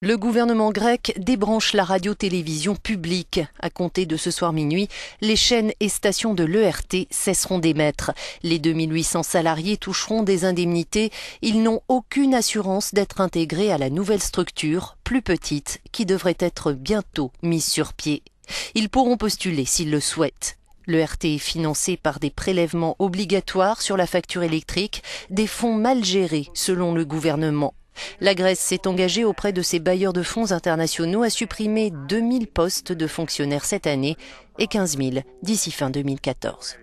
Le gouvernement grec débranche la radio-télévision publique. À compter de ce soir minuit, les chaînes et stations de l'ERT cesseront d'émettre. Les 2800 salariés toucheront des indemnités. Ils n'ont aucune assurance d'être intégrés à la nouvelle structure, plus petite, qui devrait être bientôt mise sur pied. Ils pourront postuler s'ils le souhaitent. Le RT est financé par des prélèvements obligatoires sur la facture électrique, des fonds mal gérés selon le gouvernement. La Grèce s'est engagée auprès de ses bailleurs de fonds internationaux à supprimer 2000 postes de fonctionnaires cette année et 15 000 d'ici fin 2014.